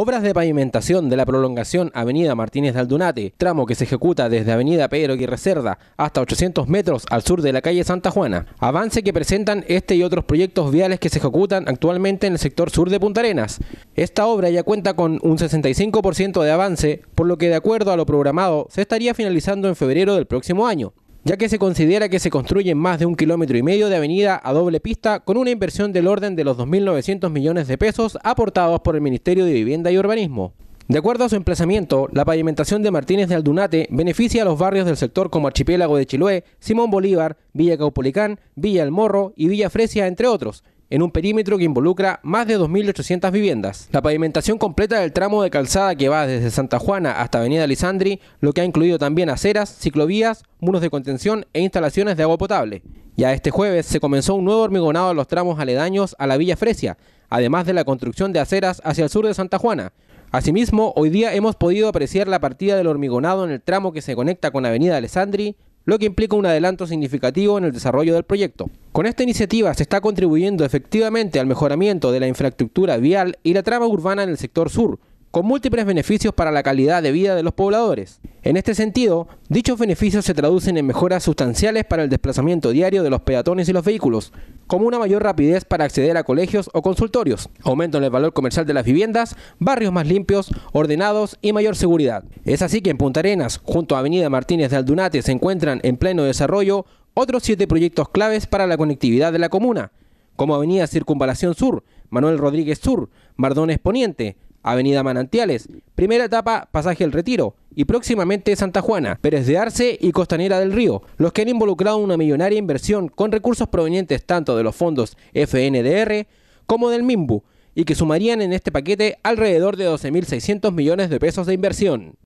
Obras de pavimentación de la prolongación Avenida Martínez de Aldunate, tramo que se ejecuta desde Avenida Pedro Reserda hasta 800 metros al sur de la calle Santa Juana. Avance que presentan este y otros proyectos viales que se ejecutan actualmente en el sector sur de Punta Arenas. Esta obra ya cuenta con un 65% de avance, por lo que de acuerdo a lo programado se estaría finalizando en febrero del próximo año ya que se considera que se construyen más de un kilómetro y medio de avenida a doble pista con una inversión del orden de los 2.900 millones de pesos aportados por el Ministerio de Vivienda y Urbanismo. De acuerdo a su emplazamiento, la pavimentación de Martínez de Aldunate beneficia a los barrios del sector como Archipiélago de Chiloé, Simón Bolívar, Villa Caupolicán, Villa El Morro y Villa Fresia, entre otros, en un perímetro que involucra más de 2.800 viviendas. La pavimentación completa del tramo de calzada que va desde Santa Juana hasta Avenida Lisandri, lo que ha incluido también aceras, ciclovías, muros de contención e instalaciones de agua potable. Ya este jueves se comenzó un nuevo hormigonado en los tramos aledaños a la Villa Fresia, además de la construcción de aceras hacia el sur de Santa Juana. Asimismo, hoy día hemos podido apreciar la partida del hormigonado en el tramo que se conecta con Avenida Alessandri, lo que implica un adelanto significativo en el desarrollo del proyecto. Con esta iniciativa se está contribuyendo efectivamente al mejoramiento de la infraestructura vial y la trama urbana en el sector sur, con múltiples beneficios para la calidad de vida de los pobladores. En este sentido, dichos beneficios se traducen en mejoras sustanciales para el desplazamiento diario de los peatones y los vehículos, como una mayor rapidez para acceder a colegios o consultorios, aumento en el valor comercial de las viviendas, barrios más limpios, ordenados y mayor seguridad. Es así que en Punta Arenas, junto a Avenida Martínez de Aldunate, se encuentran en pleno desarrollo otros siete proyectos claves para la conectividad de la comuna, como Avenida Circunvalación Sur, Manuel Rodríguez Sur, Mardones Poniente, Avenida Manantiales, primera etapa Pasaje El Retiro y próximamente Santa Juana, Pérez de Arce y Costanera del Río, los que han involucrado una millonaria inversión con recursos provenientes tanto de los fondos FNDR como del MIMBU y que sumarían en este paquete alrededor de 12.600 millones de pesos de inversión.